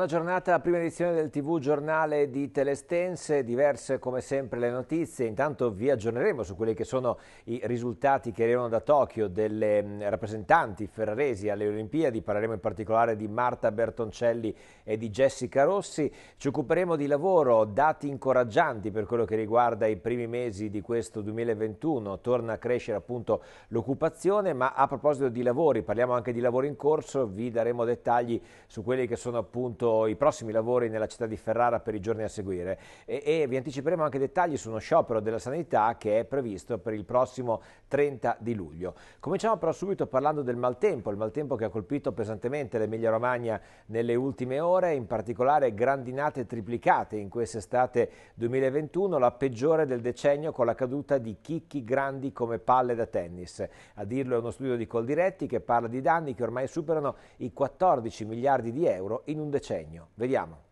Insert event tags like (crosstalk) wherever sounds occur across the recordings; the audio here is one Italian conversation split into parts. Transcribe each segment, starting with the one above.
Buona giornata, prima edizione del TV giornale di Telestense, diverse come sempre le notizie, intanto vi aggiorneremo su quelli che sono i risultati che arrivano da Tokyo delle mm, rappresentanti ferraresi alle Olimpiadi, parleremo in particolare di Marta Bertoncelli e di Jessica Rossi, ci occuperemo di lavoro, dati incoraggianti per quello che riguarda i primi mesi di questo 2021, torna a crescere appunto l'occupazione, ma a proposito di lavori, parliamo anche di lavori in corso, vi daremo dettagli su quelli che sono appunto i prossimi lavori nella città di Ferrara per i giorni a seguire e, e, vi anticiperemo anche dettagli su uno sciopero della sanità che è previsto per il prossimo 30 di luglio. Cominciamo però subito parlando del maltempo, il maltempo che ha colpito pesantemente l'Emilia Romagna nelle ultime ore, in particolare grandinate triplicate in quest'estate 2021, la peggiore del decennio con la caduta di chicchi grandi come palle da tennis. A dirlo è uno studio di Coldiretti che parla di danni che ormai superano i 14 miliardi di euro in un decennio decennio. Vediamo.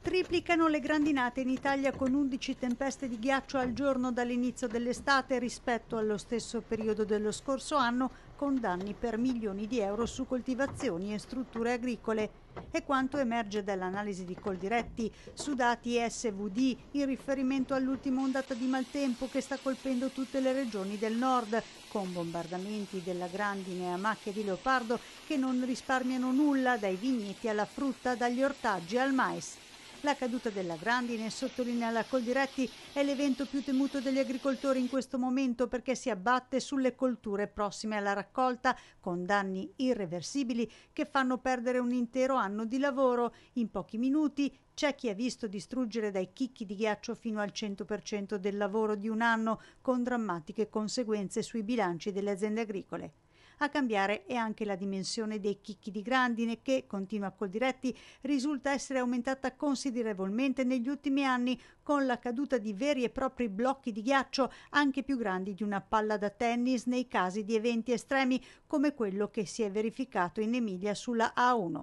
Triplicano le grandinate in Italia con 11 tempeste di ghiaccio al giorno dall'inizio dell'estate rispetto allo stesso periodo dello scorso anno, con danni per milioni di euro su coltivazioni e strutture agricole. È quanto emerge dall'analisi di Coldiretti su dati SVD in riferimento all'ultima ondata di maltempo che sta colpendo tutte le regioni del nord, con bombardamenti della grandine a macchie di leopardo che non risparmiano nulla dai vigneti alla frutta, dagli ortaggi al mais. La caduta della grandine, sottolinea la Coldiretti, è l'evento più temuto degli agricoltori in questo momento perché si abbatte sulle colture prossime alla raccolta con danni irreversibili che fanno perdere un intero anno di lavoro. In pochi minuti c'è chi ha visto distruggere dai chicchi di ghiaccio fino al 100% del lavoro di un anno con drammatiche conseguenze sui bilanci delle aziende agricole. A cambiare è anche la dimensione dei chicchi di grandine che, continua Coldiretti, risulta essere aumentata considerevolmente negli ultimi anni con la caduta di veri e propri blocchi di ghiaccio anche più grandi di una palla da tennis nei casi di eventi estremi come quello che si è verificato in Emilia sulla A1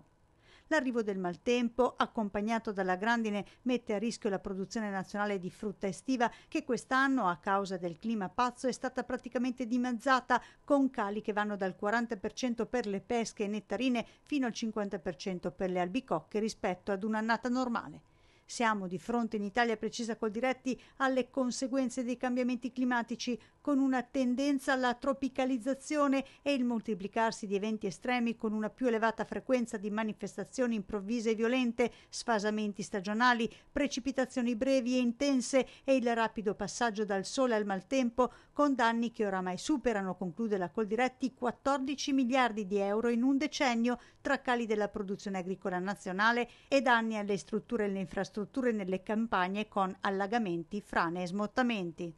l'arrivo del maltempo, accompagnato dalla grandine, mette a rischio la produzione nazionale di frutta estiva che quest'anno, a causa del clima pazzo, è stata praticamente dimezzata, con cali che vanno dal 40% per le pesche e nettarine fino al 50% per le albicocche rispetto ad un'annata normale. Siamo di fronte in Italia precisa col diretti alle conseguenze dei cambiamenti climatici con una tendenza alla tropicalizzazione e il moltiplicarsi di eventi estremi con una più elevata frequenza di manifestazioni improvvise e violente, sfasamenti stagionali, precipitazioni brevi e intense e il rapido passaggio dal sole al maltempo con danni che oramai superano, conclude la Coldiretti, 14 miliardi di euro in un decennio tra cali della produzione agricola nazionale e danni alle strutture e alle infrastrutture strutture nelle campagne con allagamenti, frane e smottamenti.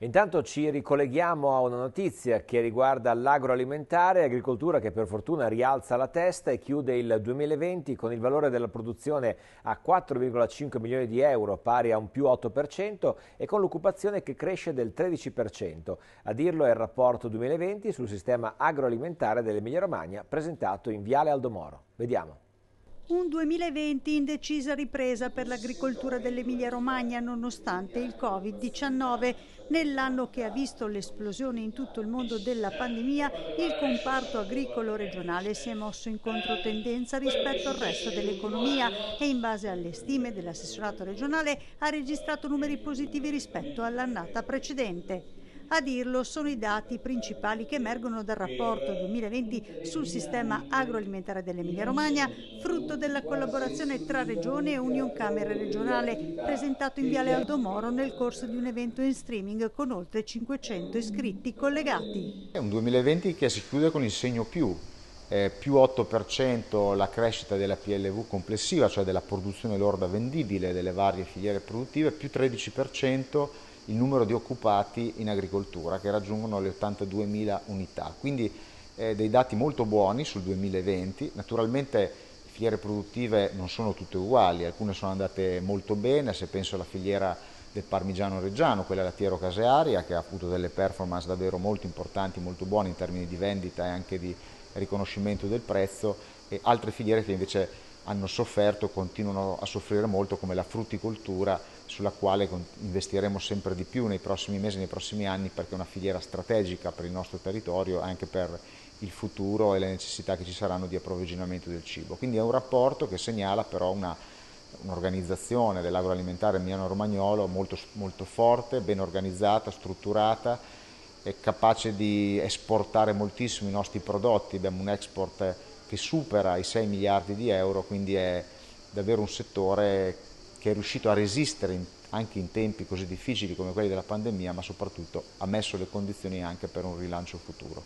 Intanto ci ricolleghiamo a una notizia che riguarda l'agroalimentare agricoltura che per fortuna rialza la testa e chiude il 2020 con il valore della produzione a 4,5 milioni di euro pari a un più 8% e con l'occupazione che cresce del 13%. A dirlo è il rapporto 2020 sul sistema agroalimentare dell'Emilia Romagna presentato in Viale Aldomoro. Vediamo. Un 2020 in decisa ripresa per l'agricoltura dell'Emilia-Romagna nonostante il Covid-19. Nell'anno che ha visto l'esplosione in tutto il mondo della pandemia, il comparto agricolo regionale si è mosso in controtendenza rispetto al resto dell'economia e in base alle stime dell'assessorato regionale ha registrato numeri positivi rispetto all'annata precedente. A dirlo sono i dati principali che emergono dal rapporto 2020 sul sistema agroalimentare dell'Emilia Romagna, frutto della collaborazione tra Regione e Union Camera Regionale, presentato in Viale Aldomoro nel corso di un evento in streaming con oltre 500 iscritti collegati. È un 2020 che si chiude con il segno più, eh, più 8% la crescita della PLV complessiva, cioè della produzione lorda vendibile delle varie filiere produttive, più 13% il numero di occupati in agricoltura che raggiungono le 82.000 unità. Quindi eh, dei dati molto buoni sul 2020, naturalmente le filiere produttive non sono tutte uguali, alcune sono andate molto bene, se penso alla filiera del parmigiano reggiano, quella lattiero casearia che ha avuto delle performance davvero molto importanti, molto buone in termini di vendita e anche di riconoscimento del prezzo e altre filiere che invece hanno sofferto, continuano a soffrire molto come la frutticoltura sulla quale investiremo sempre di più nei prossimi mesi, nei prossimi anni, perché è una filiera strategica per il nostro territorio e anche per il futuro e le necessità che ci saranno di approvvigionamento del cibo. Quindi è un rapporto che segnala però un'organizzazione dell'agroalimentare Milano-Romagnolo molto, molto forte, ben organizzata, strutturata, capace di esportare moltissimo i nostri prodotti, abbiamo un export che supera i 6 miliardi di euro, quindi è davvero un settore che è riuscito a resistere in, anche in tempi così difficili come quelli della pandemia, ma soprattutto ha messo le condizioni anche per un rilancio futuro.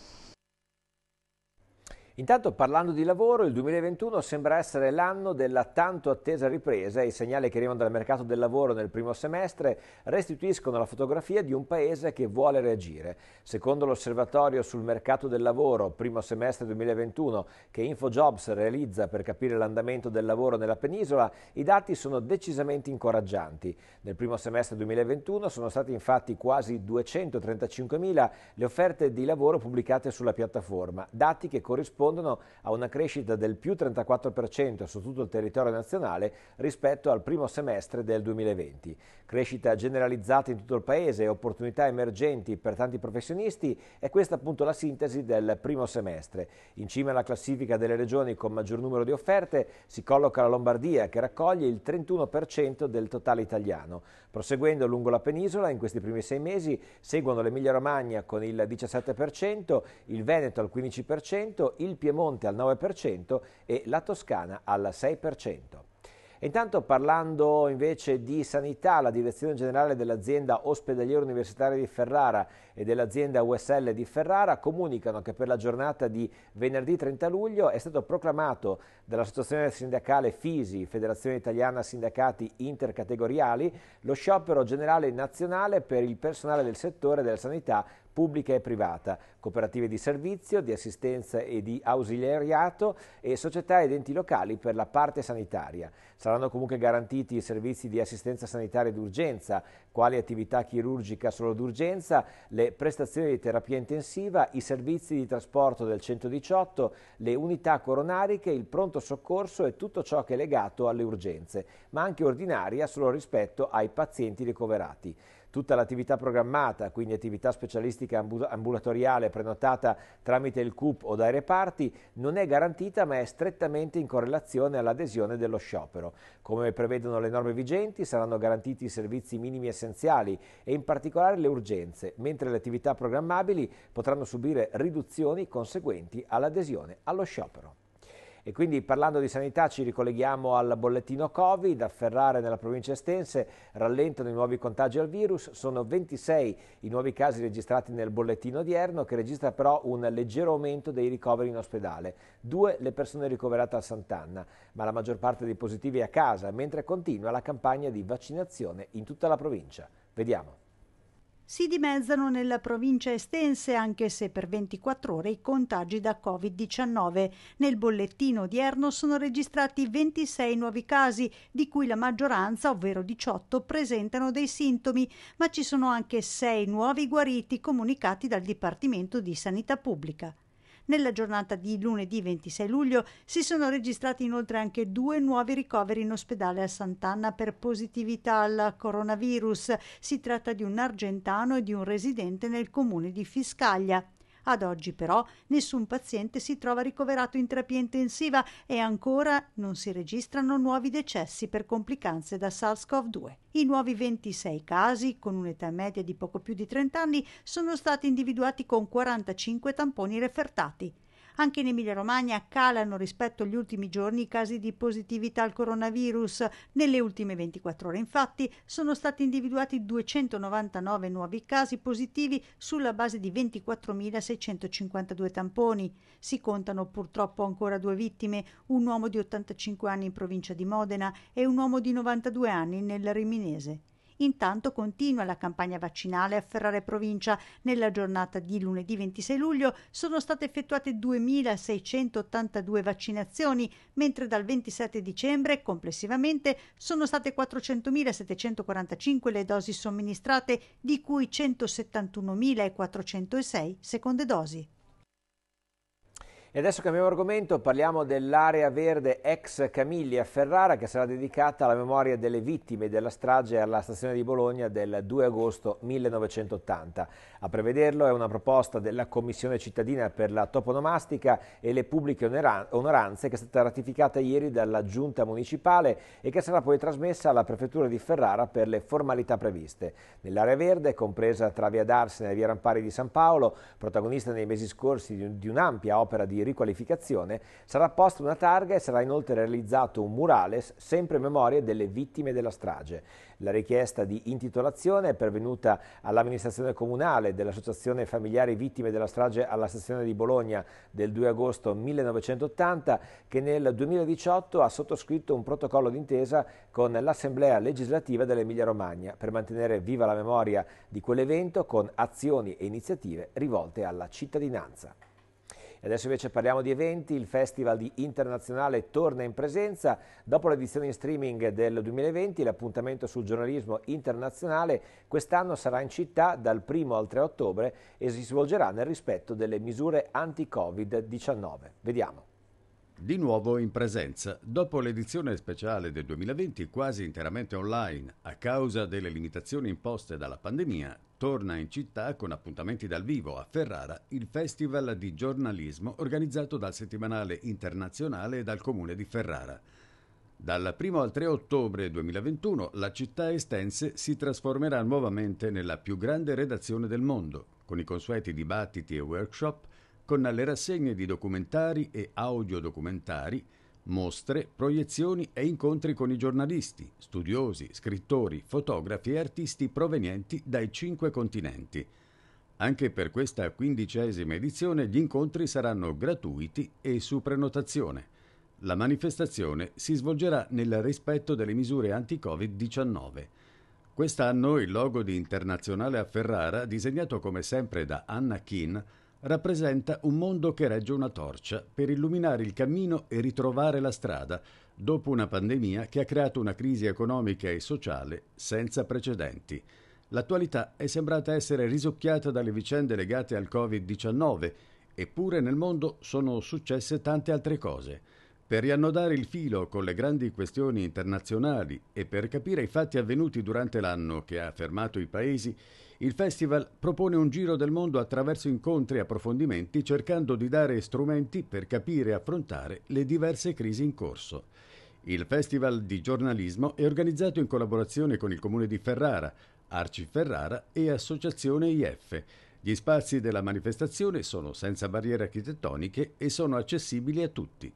Intanto parlando di lavoro, il 2021 sembra essere l'anno della tanto attesa ripresa e i segnali che arrivano dal mercato del lavoro nel primo semestre restituiscono la fotografia di un paese che vuole reagire. Secondo l'osservatorio sul mercato del lavoro primo semestre 2021 che InfoJobs realizza per capire l'andamento del lavoro nella penisola, i dati sono decisamente incoraggianti. Nel primo semestre 2021 sono state infatti quasi 235.000 le offerte di lavoro pubblicate sulla piattaforma, dati che corrispondono corrispondono a una crescita del più 34% su tutto il territorio nazionale rispetto al primo semestre del 2020. Crescita generalizzata in tutto il paese, e opportunità emergenti per tanti professionisti è questa appunto la sintesi del primo semestre. In cima alla classifica delle regioni con maggior numero di offerte si colloca la Lombardia che raccoglie il 31% del totale italiano. Proseguendo lungo la penisola, in questi primi sei mesi seguono l'Emilia Romagna con il 17%, il Veneto al 15%, il Piemonte al 9% e la Toscana al 6%. Intanto parlando invece di sanità, la direzione generale dell'azienda ospedaliera universitaria di Ferrara e dell'azienda USL di Ferrara comunicano che per la giornata di venerdì 30 luglio è stato proclamato dall'associazione sindacale FISI, Federazione Italiana Sindacati Intercategoriali, lo sciopero generale nazionale per il personale del settore della sanità pubblica e privata, cooperative di servizio, di assistenza e di ausiliariato e società ed enti locali per la parte sanitaria. Saranno comunque garantiti i servizi di assistenza sanitaria d'urgenza, quali attività chirurgica solo d'urgenza, le prestazioni di terapia intensiva, i servizi di trasporto del 118, le unità coronariche, il pronto soccorso e tutto ciò che è legato alle urgenze, ma anche ordinaria solo rispetto ai pazienti ricoverati tutta l'attività programmata, quindi attività specialistica ambulatoriale prenotata tramite il CUP o dai reparti, non è garantita ma è strettamente in correlazione all'adesione dello sciopero. Come prevedono le norme vigenti saranno garantiti i servizi minimi essenziali e in particolare le urgenze, mentre le attività programmabili potranno subire riduzioni conseguenti all'adesione allo sciopero. E quindi parlando di sanità ci ricolleghiamo al bollettino Covid, a Ferrara nella provincia estense rallentano i nuovi contagi al virus, sono 26 i nuovi casi registrati nel bollettino odierno che registra però un leggero aumento dei ricoveri in ospedale, due le persone ricoverate a Sant'Anna, ma la maggior parte dei positivi è a casa, mentre continua la campagna di vaccinazione in tutta la provincia. Vediamo si dimezzano nella provincia estense anche se per 24 ore i contagi da Covid-19. Nel bollettino odierno sono registrati 26 nuovi casi, di cui la maggioranza, ovvero 18, presentano dei sintomi, ma ci sono anche 6 nuovi guariti comunicati dal Dipartimento di Sanità Pubblica. Nella giornata di lunedì 26 luglio si sono registrati inoltre anche due nuovi ricoveri in ospedale a Sant'Anna per positività al coronavirus. Si tratta di un argentano e di un residente nel comune di Fiscaglia. Ad oggi però nessun paziente si trova ricoverato in terapia intensiva e ancora non si registrano nuovi decessi per complicanze da SARS-CoV-2. I nuovi 26 casi, con un'età media di poco più di 30 anni, sono stati individuati con 45 tamponi refertati. Anche in Emilia-Romagna calano rispetto agli ultimi giorni i casi di positività al coronavirus. Nelle ultime 24 ore, infatti, sono stati individuati 299 nuovi casi positivi sulla base di 24.652 tamponi. Si contano purtroppo ancora due vittime, un uomo di 85 anni in provincia di Modena e un uomo di 92 anni nel Riminese. Intanto continua la campagna vaccinale a Ferrara Provincia. Nella giornata di lunedì 26 luglio sono state effettuate 2.682 vaccinazioni, mentre dal 27 dicembre complessivamente sono state 400.745 le dosi somministrate, di cui 171.406 seconde dosi. E adesso cambiamo argomento, parliamo dell'area verde ex Camiglia Ferrara che sarà dedicata alla memoria delle vittime della strage alla stazione di Bologna del 2 agosto 1980. A prevederlo è una proposta della Commissione cittadina per la toponomastica e le pubbliche onoranze che è stata ratificata ieri dalla Giunta municipale e che sarà poi trasmessa alla Prefettura di Ferrara per le formalità previste. Nell'area verde, compresa tra via Darsena e via Rampari di San Paolo, protagonista nei mesi scorsi di un'ampia opera di di riqualificazione, sarà posta una targa e sarà inoltre realizzato un murales sempre in memoria delle vittime della strage. La richiesta di intitolazione è pervenuta all'amministrazione comunale dell'Associazione Familiari Vittime della Strage alla stazione di Bologna del 2 agosto 1980 che nel 2018 ha sottoscritto un protocollo d'intesa con l'Assemblea legislativa dell'Emilia Romagna per mantenere viva la memoria di quell'evento con azioni e iniziative rivolte alla cittadinanza adesso invece parliamo di eventi, il Festival di Internazionale torna in presenza, dopo l'edizione in streaming del 2020 l'appuntamento sul giornalismo internazionale quest'anno sarà in città dal 1 al 3 ottobre e si svolgerà nel rispetto delle misure anti-Covid-19. Vediamo. Di nuovo in presenza, dopo l'edizione speciale del 2020 quasi interamente online a causa delle limitazioni imposte dalla pandemia, torna in città con appuntamenti dal vivo a Ferrara il Festival di giornalismo organizzato dal settimanale internazionale e dal comune di Ferrara. Dal 1 al 3 ottobre 2021 la città estense si trasformerà nuovamente nella più grande redazione del mondo, con i consueti dibattiti e workshop, con le rassegne di documentari e audiodocumentari, documentari mostre, proiezioni e incontri con i giornalisti, studiosi, scrittori, fotografi e artisti provenienti dai cinque continenti. Anche per questa quindicesima edizione gli incontri saranno gratuiti e su prenotazione. La manifestazione si svolgerà nel rispetto delle misure anti-Covid-19. Quest'anno il logo di Internazionale a Ferrara, disegnato come sempre da Anna Keane, rappresenta un mondo che regge una torcia per illuminare il cammino e ritrovare la strada dopo una pandemia che ha creato una crisi economica e sociale senza precedenti. L'attualità è sembrata essere risucchiata dalle vicende legate al Covid-19, eppure nel mondo sono successe tante altre cose. Per riannodare il filo con le grandi questioni internazionali e per capire i fatti avvenuti durante l'anno che ha fermato i paesi, il festival propone un giro del mondo attraverso incontri e approfondimenti cercando di dare strumenti per capire e affrontare le diverse crisi in corso. Il Festival di giornalismo è organizzato in collaborazione con il Comune di Ferrara, Arci Ferrara e Associazione IF. Gli spazi della manifestazione sono senza barriere architettoniche e sono accessibili a tutti.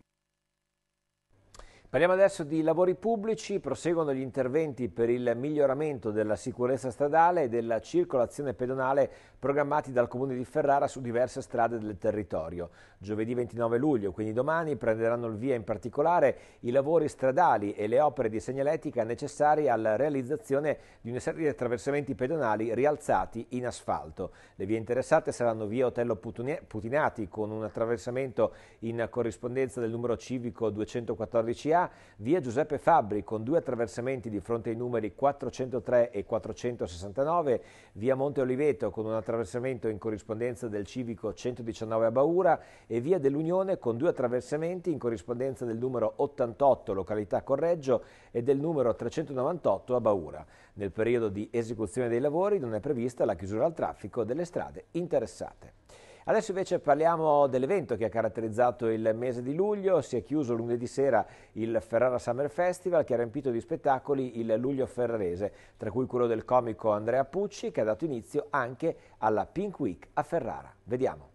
Parliamo adesso di lavori pubblici, proseguono gli interventi per il miglioramento della sicurezza stradale e della circolazione pedonale programmati dal Comune di Ferrara su diverse strade del territorio. Giovedì 29 luglio, quindi domani, prenderanno il via in particolare i lavori stradali e le opere di segnaletica necessarie alla realizzazione di una serie di attraversamenti pedonali rialzati in asfalto. Le vie interessate saranno via Otello Putinati con un attraversamento in corrispondenza del numero civico 214A via Giuseppe Fabbri con due attraversamenti di fronte ai numeri 403 e 469, via Monte Oliveto con un attraversamento in corrispondenza del civico 119 a Baura e via dell'Unione con due attraversamenti in corrispondenza del numero 88 località Correggio e del numero 398 a Baura. Nel periodo di esecuzione dei lavori non è prevista la chiusura al traffico delle strade interessate. Adesso invece parliamo dell'evento che ha caratterizzato il mese di luglio, si è chiuso lunedì sera il Ferrara Summer Festival che ha riempito di spettacoli il luglio ferrarese, tra cui quello del comico Andrea Pucci che ha dato inizio anche alla Pink Week a Ferrara. Vediamo.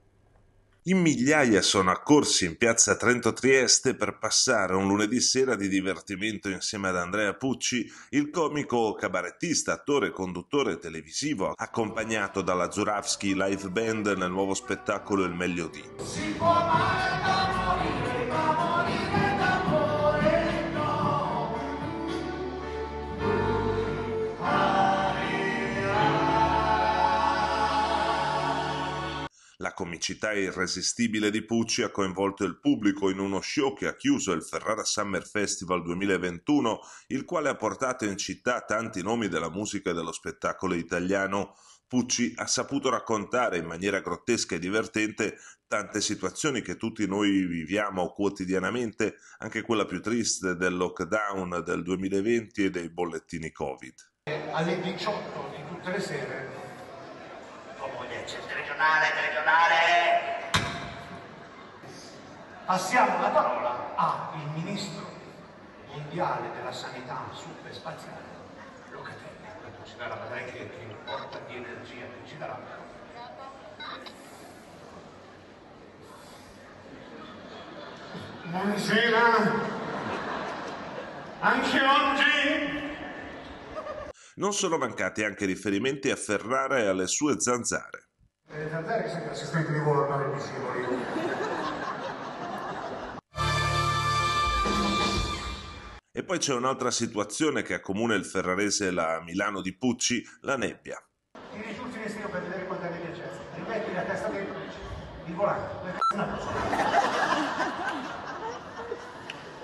In migliaia sono accorsi in piazza Trento Trieste per passare un lunedì sera di divertimento insieme ad Andrea Pucci, il comico cabarettista, attore e conduttore televisivo, accompagnato dalla Zurawski Live Band nel nuovo spettacolo Il meglio di. Si può comicità irresistibile di Pucci ha coinvolto il pubblico in uno show che ha chiuso il Ferrara Summer Festival 2021, il quale ha portato in città tanti nomi della musica e dello spettacolo italiano. Pucci ha saputo raccontare in maniera grottesca e divertente tante situazioni che tutti noi viviamo quotidianamente, anche quella più triste del lockdown del 2020 e dei bollettini Covid. Alle 18 di tutte le sere regionale, regionale. Passiamo la parola al ministro mondiale della sanità superspaziale, Locatelli, quando ci darà la che ti porta di energia, che ci darà Buonasera, anche oggi non sono mancati anche riferimenti a Ferrara e alle sue zanzare eh, tant'è che sei l'assistente di Warner e Piscivoli. E poi c'è un'altra situazione che accomuna il ferrarese e la Milano di Pucci, la nebbia. Tiri giù il finestrino per vedere quanta nebbia c'è. E metti la testa dentro e dici, il volante,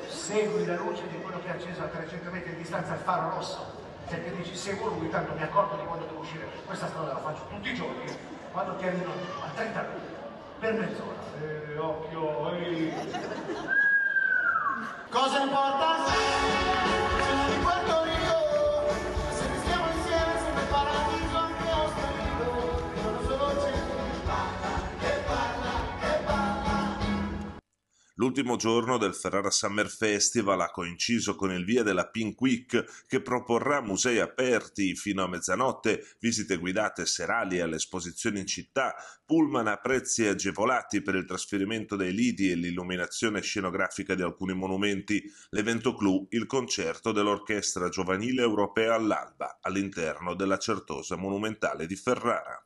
Segui la luce di quello che è acceso a 300 metri di distanza al faro rosso perché dici se vuoi lui tanto mi accorgo di quando devo uscire questa strada la faccio tutti i giorni quando ti arrivo a 30 minuti per mezz'ora eh, occhio eh. cosa importa? L'ultimo giorno del Ferrara Summer Festival ha coinciso con il via della Pink Week che proporrà musei aperti fino a mezzanotte, visite guidate serali alle esposizioni in città, pullman a prezzi agevolati per il trasferimento dei lidi e l'illuminazione scenografica di alcuni monumenti. L'evento clou, il concerto dell'Orchestra Giovanile Europea all'Alba all'interno della Certosa Monumentale di Ferrara.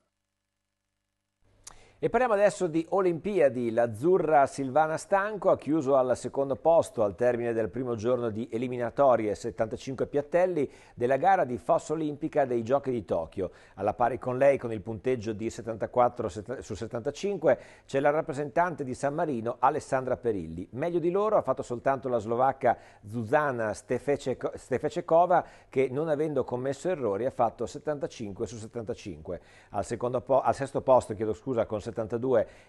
E parliamo adesso di Olimpiadi. L'azzurra Silvana Stanco ha chiuso al secondo posto al termine del primo giorno di eliminatorie 75 piattelli della gara di Fossa Olimpica dei Giochi di Tokyo. Alla pari con lei con il punteggio di 74 su 75 c'è la rappresentante di San Marino Alessandra Perilli. Meglio di loro ha fatto soltanto la slovacca Zuzana Stefecekova che non avendo commesso errori ha fatto 75 su 75. Al, po al sesto posto, chiedo scusa, con 75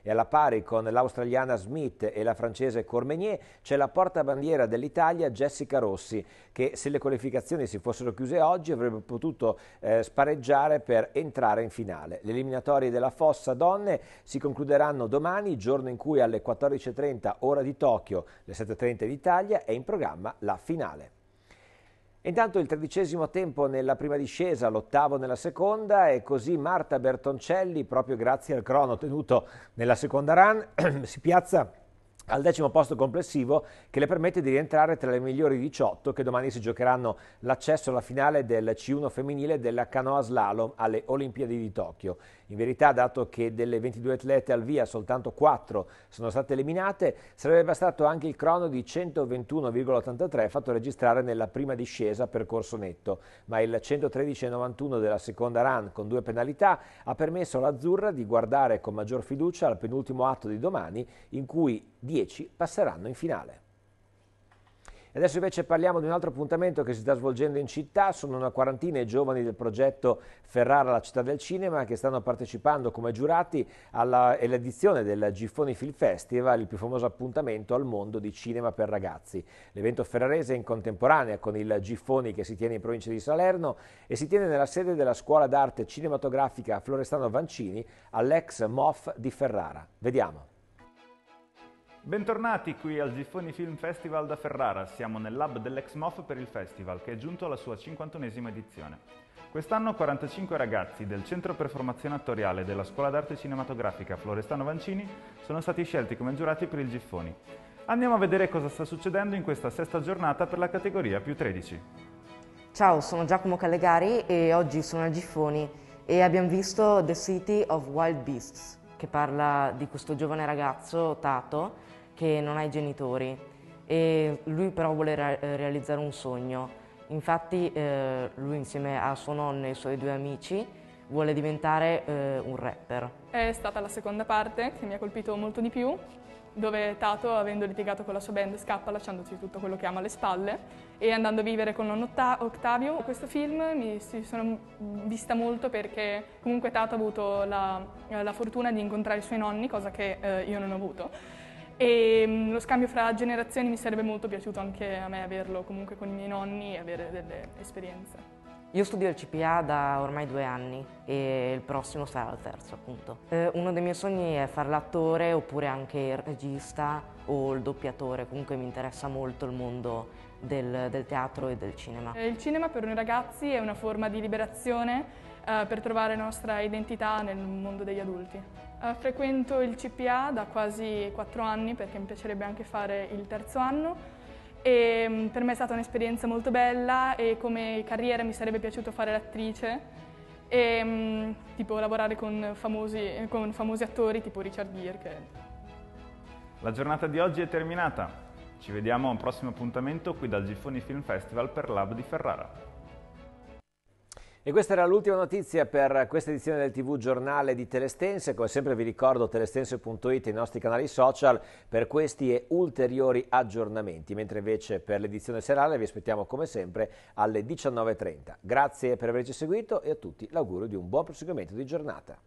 e alla pari con l'australiana Smith e la francese Cormenier c'è la portabandiera dell'Italia Jessica Rossi che se le qualificazioni si fossero chiuse oggi avrebbe potuto eh, spareggiare per entrare in finale. Le eliminatorie della Fossa Donne si concluderanno domani, giorno in cui alle 14.30 ora di Tokyo, alle 7.30 in Italia, è in programma la finale. Intanto il tredicesimo tempo nella prima discesa, l'ottavo nella seconda e così Marta Bertoncelli, proprio grazie al crono tenuto nella seconda run, (clears throat) si piazza al decimo posto complessivo che le permette di rientrare tra le migliori 18 che domani si giocheranno l'accesso alla finale del C1 femminile della canoa slalom alle Olimpiadi di Tokyo. In verità, dato che delle 22 atlete al via soltanto 4 sono state eliminate, sarebbe bastato anche il crono di 121,83 fatto registrare nella prima discesa per corso netto, ma il 113,91 della seconda run con due penalità ha permesso all'Azzurra di guardare con maggior fiducia al penultimo atto di domani in cui 10 10 passeranno in finale. adesso invece parliamo di un altro appuntamento che si sta svolgendo in città, sono una quarantina i giovani del progetto Ferrara la città del cinema che stanno partecipando come giurati all'edizione del Giffoni Film Festival, il più famoso appuntamento al mondo di cinema per ragazzi. L'evento ferrarese è in contemporanea con il Giffoni che si tiene in provincia di Salerno e si tiene nella sede della scuola d'arte cinematografica Florestano Vancini all'ex MOF di Ferrara. Vediamo. Bentornati qui al Giffoni Film Festival da Ferrara, siamo nel lab dell'ex-MOF per il festival che è giunto alla sua 51esima edizione. Quest'anno 45 ragazzi del Centro per Formazione Attoriale della Scuola d'Arte Cinematografica Florestano Vancini sono stati scelti come giurati per il Giffoni. Andiamo a vedere cosa sta succedendo in questa sesta giornata per la categoria più 13. Ciao, sono Giacomo Callegari e oggi sono al Giffoni e abbiamo visto The City of Wild Beasts che parla di questo giovane ragazzo, Tato, che non ha i genitori e lui però vuole eh, realizzare un sogno. Infatti eh, lui insieme a suo nonno e i suoi due amici vuole diventare eh, un rapper. È stata la seconda parte che mi ha colpito molto di più, dove Tato, avendo litigato con la sua band, scappa lasciandoci tutto quello che ama alle spalle e andando a vivere con nonno Octavio. Questo film mi sono vista molto perché comunque Tato ha avuto la, la fortuna di incontrare i suoi nonni, cosa che eh, io non ho avuto e mm, lo scambio fra generazioni mi sarebbe molto piaciuto anche a me averlo comunque con i miei nonni e avere delle esperienze. Io studio il CPA da ormai due anni e il prossimo sarà il terzo appunto. Eh, uno dei miei sogni è fare l'attore oppure anche il regista o il doppiatore, comunque mi interessa molto il mondo del, del teatro e del cinema. Eh, il cinema per noi ragazzi è una forma di liberazione eh, per trovare nostra identità nel mondo degli adulti. Eh, frequento il CPA da quasi quattro anni perché mi piacerebbe anche fare il terzo anno e mm, per me è stata un'esperienza molto bella e come carriera mi sarebbe piaciuto fare l'attrice e mm, tipo lavorare con famosi, con famosi attori tipo Richard Gere. Che... La giornata di oggi è terminata. Ci vediamo a un prossimo appuntamento qui dal Giffoni Film Festival per Lab di Ferrara. E questa era l'ultima notizia per questa edizione del TV Giornale di Telestense. Come sempre vi ricordo telestense.it e i nostri canali social per questi e ulteriori aggiornamenti. Mentre invece per l'edizione serale vi aspettiamo come sempre alle 19.30. Grazie per averci seguito e a tutti l'augurio di un buon proseguimento di giornata.